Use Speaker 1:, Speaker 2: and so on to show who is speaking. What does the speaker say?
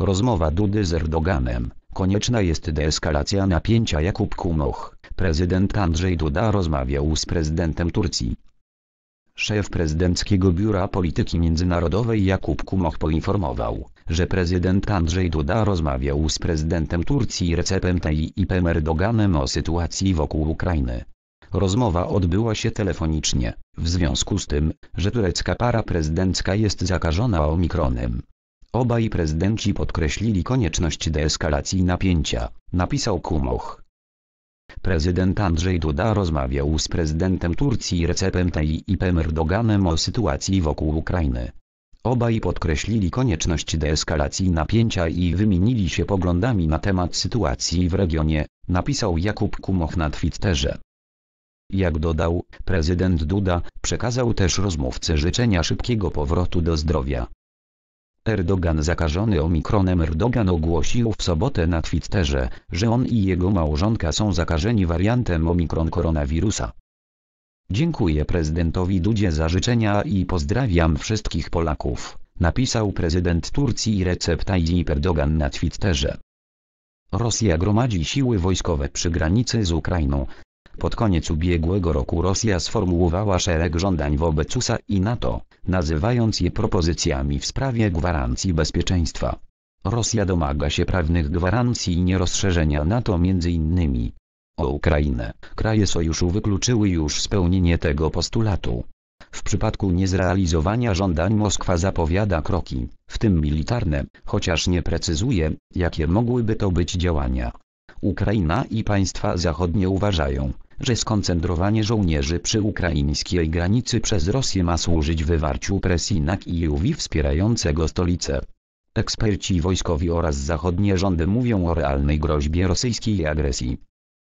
Speaker 1: Rozmowa Dudy z Erdoganem. Konieczna jest deeskalacja napięcia Jakub Kumoch. Prezydent Andrzej Duda rozmawiał z prezydentem Turcji. Szef prezydenckiego biura polityki międzynarodowej Jakub Kumoch poinformował, że prezydent Andrzej Duda rozmawiał z prezydentem Turcji Recepem Tayyipem Erdoganem o sytuacji wokół Ukrainy. Rozmowa odbyła się telefonicznie, w związku z tym, że turecka para prezydencka jest zakażona omikronem. Obaj prezydenci podkreślili konieczność deeskalacji napięcia, napisał Kumoch. Prezydent Andrzej Duda rozmawiał z prezydentem Turcji Recepem Tayyipem Erdoganem o sytuacji wokół Ukrainy. Obaj podkreślili konieczność deeskalacji napięcia i wymienili się poglądami na temat sytuacji w regionie, napisał Jakub Kumoch na Twitterze. Jak dodał, prezydent Duda przekazał też rozmówcy życzenia szybkiego powrotu do zdrowia. Erdogan zakażony omikronem Erdogan ogłosił w sobotę na Twitterze, że on i jego małżonka są zakażeni wariantem omikron koronawirusa. Dziękuję prezydentowi Dudzie za życzenia i pozdrawiam wszystkich Polaków, napisał prezydent Turcji Recep Tayyip Erdogan na Twitterze. Rosja gromadzi siły wojskowe przy granicy z Ukrainą. Pod koniec ubiegłego roku Rosja sformułowała szereg żądań wobec USA i NATO nazywając je propozycjami w sprawie gwarancji bezpieczeństwa. Rosja domaga się prawnych gwarancji nierozszerzenia NATO m.in. o Ukrainę. Kraje sojuszu wykluczyły już spełnienie tego postulatu. W przypadku niezrealizowania żądań Moskwa zapowiada kroki, w tym militarne, chociaż nie precyzuje, jakie mogłyby to być działania. Ukraina i państwa zachodnie uważają, że skoncentrowanie żołnierzy przy ukraińskiej granicy przez Rosję ma służyć wywarciu presji na Kijów wspierającego stolicę. Eksperci wojskowi oraz zachodnie rządy mówią o realnej groźbie rosyjskiej agresji.